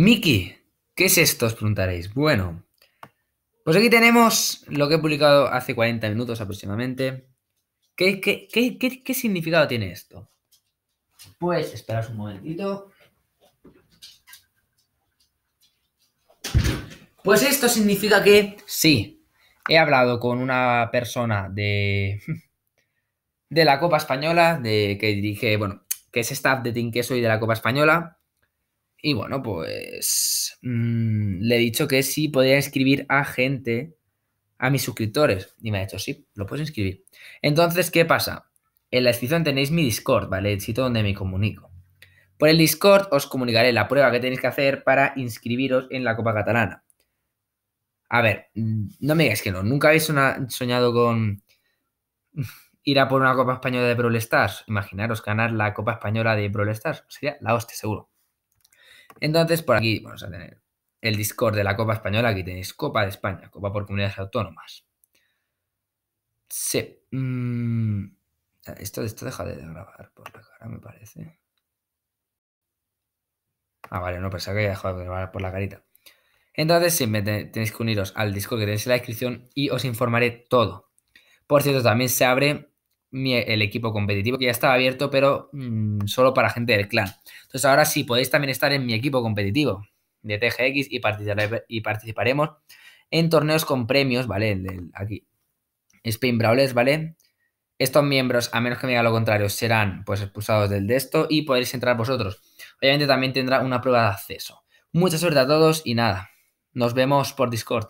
Miki, ¿qué es esto? Os preguntaréis. Bueno, pues aquí tenemos lo que he publicado hace 40 minutos aproximadamente. ¿Qué, significado tiene esto? Pues esperad un momentito. Pues esto significa que sí, he hablado con una persona de, de la Copa Española, de, que dirige, bueno, que es staff de Team y de la Copa Española, y bueno, pues mm, le he dicho que sí podía inscribir a gente, a mis suscriptores. Y me ha dicho, sí, lo puedes inscribir. Entonces, ¿qué pasa? En la descripción tenéis mi Discord, ¿vale? El sitio donde me comunico. Por el Discord os comunicaré la prueba que tenéis que hacer para inscribiros en la Copa Catalana. A ver, mm, no me digáis que no. ¿Nunca habéis soñado con ir a por una Copa Española de Brawl Stars? Imaginaros ganar la Copa Española de Brawl Stars. Sería la hostia, seguro. Entonces, por aquí vamos a tener el Discord de la Copa Española. Aquí tenéis Copa de España, Copa por Comunidades Autónomas. Sí. Mm, esto, esto deja de grabar por la cara, me parece. Ah, vale, no, pensaba que había dejado de grabar por la carita. Entonces, si tenéis que uniros al Discord que tenéis en la descripción y os informaré todo. Por cierto, también se abre el equipo competitivo que ya estaba abierto, pero mm, solo para gente del clan. Entonces ahora sí podéis también estar en mi equipo competitivo de TGX y, y participaremos en torneos con premios, ¿vale? aquí. Spain Brawlers, ¿vale? Estos miembros, a menos que me diga lo contrario, serán pues expulsados del de esto y podéis entrar vosotros. Obviamente también tendrá una prueba de acceso. Mucha suerte a todos y nada. Nos vemos por Discord.